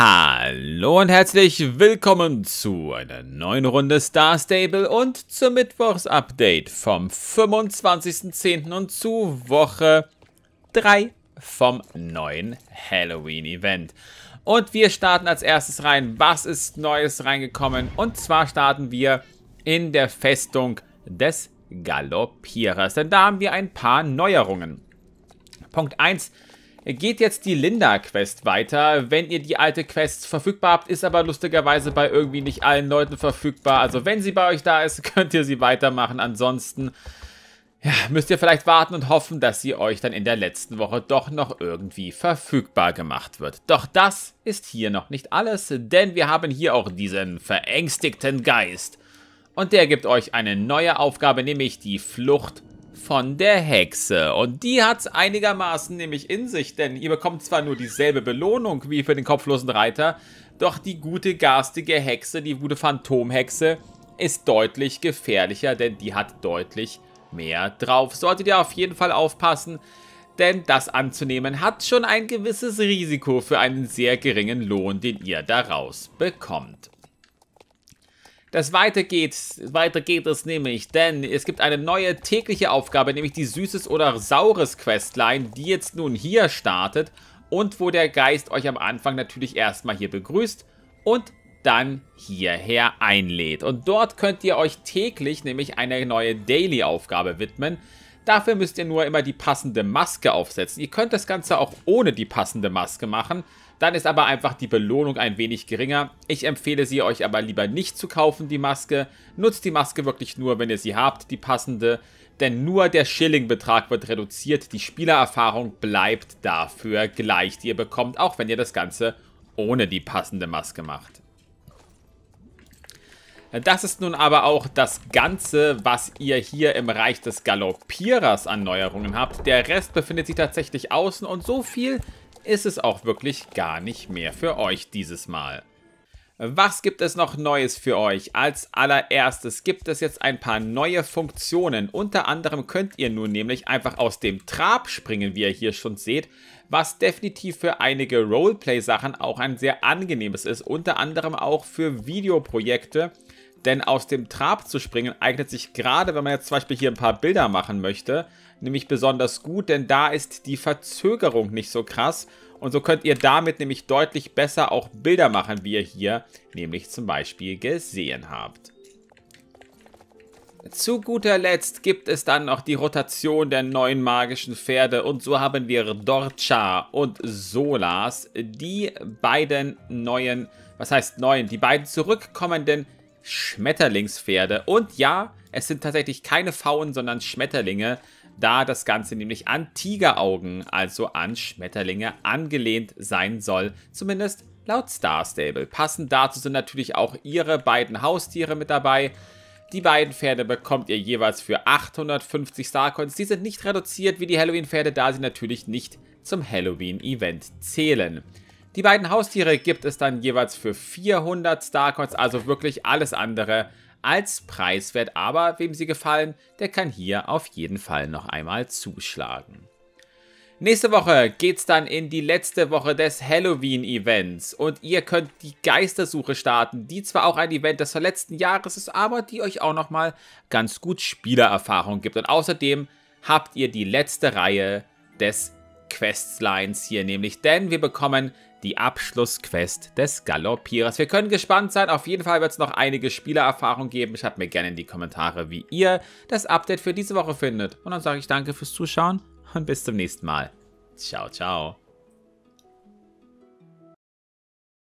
Hallo und herzlich willkommen zu einer neuen Runde Star Stable und zum Mittwochs-Update vom 25.10. und zu Woche 3 vom neuen Halloween-Event. Und wir starten als erstes rein, was ist Neues reingekommen? Und zwar starten wir in der Festung des Galoppierers, denn da haben wir ein paar Neuerungen. Punkt 1 geht jetzt die Linda-Quest weiter. Wenn ihr die alte Quest verfügbar habt, ist aber lustigerweise bei irgendwie nicht allen Leuten verfügbar. Also wenn sie bei euch da ist, könnt ihr sie weitermachen. Ansonsten ja, müsst ihr vielleicht warten und hoffen, dass sie euch dann in der letzten Woche doch noch irgendwie verfügbar gemacht wird. Doch das ist hier noch nicht alles, denn wir haben hier auch diesen verängstigten Geist. Und der gibt euch eine neue Aufgabe, nämlich die Flucht von der Hexe. Und die hat's einigermaßen nämlich in sich, denn ihr bekommt zwar nur dieselbe Belohnung wie für den kopflosen Reiter, doch die gute garstige Hexe, die gute Phantomhexe, ist deutlich gefährlicher, denn die hat deutlich mehr drauf. Solltet ihr auf jeden Fall aufpassen, denn das anzunehmen hat schon ein gewisses Risiko für einen sehr geringen Lohn, den ihr daraus bekommt. Das weiter geht, weiter geht es nämlich, denn es gibt eine neue tägliche Aufgabe, nämlich die Süßes oder Saures Questline, die jetzt nun hier startet und wo der Geist euch am Anfang natürlich erstmal hier begrüßt und dann hierher einlädt. Und dort könnt ihr euch täglich nämlich eine neue Daily-Aufgabe widmen, Dafür müsst ihr nur immer die passende Maske aufsetzen. Ihr könnt das Ganze auch ohne die passende Maske machen. Dann ist aber einfach die Belohnung ein wenig geringer. Ich empfehle sie euch aber lieber nicht zu kaufen, die Maske. Nutzt die Maske wirklich nur, wenn ihr sie habt, die passende. Denn nur der Schillingbetrag wird reduziert. Die Spielererfahrung bleibt dafür gleich, die ihr bekommt, auch wenn ihr das Ganze ohne die passende Maske macht. Das ist nun aber auch das Ganze, was ihr hier im Reich des Galoppierers an Neuerungen habt. Der Rest befindet sich tatsächlich außen und so viel ist es auch wirklich gar nicht mehr für euch dieses Mal. Was gibt es noch Neues für euch? Als allererstes gibt es jetzt ein paar neue Funktionen. Unter anderem könnt ihr nun nämlich einfach aus dem Trab springen, wie ihr hier schon seht, was definitiv für einige Roleplay-Sachen auch ein sehr angenehmes ist, unter anderem auch für Videoprojekte, denn aus dem Trab zu springen eignet sich gerade, wenn man jetzt zum Beispiel hier ein paar Bilder machen möchte, nämlich besonders gut, denn da ist die Verzögerung nicht so krass. Und so könnt ihr damit nämlich deutlich besser auch Bilder machen, wie ihr hier nämlich zum Beispiel gesehen habt. Zu guter Letzt gibt es dann noch die Rotation der neuen magischen Pferde und so haben wir Dorcha und Solas, die beiden neuen, was heißt neuen, die beiden zurückkommenden Schmetterlingspferde. Und ja, es sind tatsächlich keine Pfauen, sondern Schmetterlinge, da das Ganze nämlich an Tigeraugen, also an Schmetterlinge, angelehnt sein soll. Zumindest laut Star Stable. Passend dazu sind natürlich auch ihre beiden Haustiere mit dabei. Die beiden Pferde bekommt ihr jeweils für 850 Starcoins. Die sind nicht reduziert wie die Halloween-Pferde, da sie natürlich nicht zum Halloween-Event zählen. Die beiden Haustiere gibt es dann jeweils für 400 Starcoins, also wirklich alles andere als preiswert, aber wem sie gefallen, der kann hier auf jeden Fall noch einmal zuschlagen. Nächste Woche geht's dann in die letzte Woche des Halloween-Events und ihr könnt die Geistersuche starten, die zwar auch ein Event des verletzten Jahres ist, aber die euch auch nochmal ganz gut Spielererfahrung gibt. Und außerdem habt ihr die letzte Reihe des Questlines hier nämlich, denn wir bekommen die Abschlussquest des Galoppierers. Wir können gespannt sein, auf jeden Fall wird es noch einige Spielererfahrungen geben. Schreibt mir gerne in die Kommentare, wie ihr das Update für diese Woche findet. Und dann sage ich danke fürs Zuschauen und bis zum nächsten Mal. Ciao, ciao.